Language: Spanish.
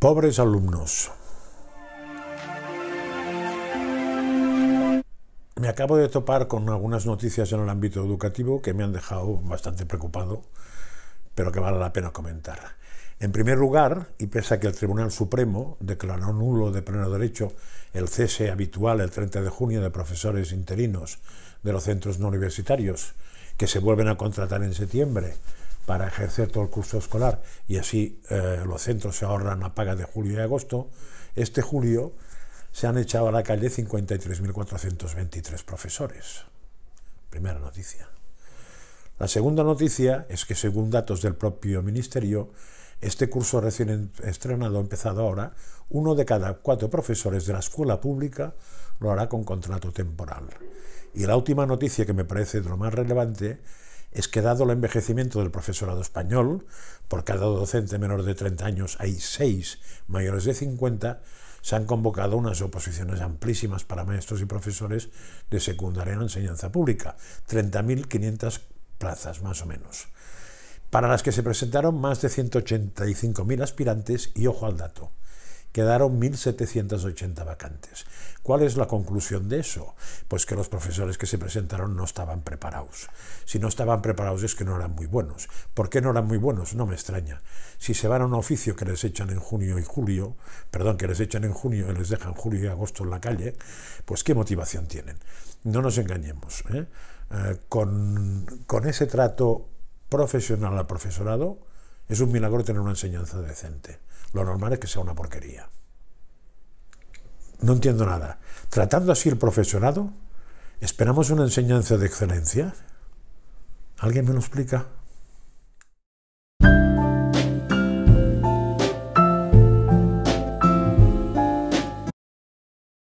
Pobres alumnos. Me acabo de topar con algunas noticias en el ámbito educativo que me han dejado bastante preocupado, pero que vale la pena comentar. En primer lugar, y pese a que el Tribunal Supremo declaró nulo de pleno derecho el cese habitual el 30 de junio de profesores interinos de los centros no universitarios, que se vuelven a contratar en septiembre para ejercer todo el curso escolar y así eh, los centros se ahorran la paga de julio y agosto, este julio se han echado a la calle 53.423 profesores. Primera noticia. La segunda noticia es que según datos del propio Ministerio, este curso recién estrenado, empezado ahora, uno de cada cuatro profesores de la escuela pública lo hará con contrato temporal. Y la última noticia que me parece de lo más relevante es que dado el envejecimiento del profesorado español, por cada docente menor de 30 años hay 6 mayores de 50, se han convocado unas oposiciones amplísimas para maestros y profesores de secundaria en enseñanza pública, 30.500 plazas más o menos, para las que se presentaron más de 185.000 aspirantes y ojo al dato, quedaron 1.780 vacantes. ¿Cuál es la conclusión de eso? Pues que los profesores que se presentaron no estaban preparados. Si no estaban preparados es que no eran muy buenos. ¿Por qué no eran muy buenos? No me extraña. Si se van a un oficio que les echan en junio y julio, perdón, que les echan en junio y les dejan julio y agosto en la calle, pues qué motivación tienen. No nos engañemos. ¿eh? Eh, con, con ese trato profesional al profesorado, es un milagro tener una enseñanza decente. Lo normal es que sea una porquería. No entiendo nada. Tratando así el profesorado, ¿esperamos una enseñanza de excelencia? ¿Alguien me lo explica?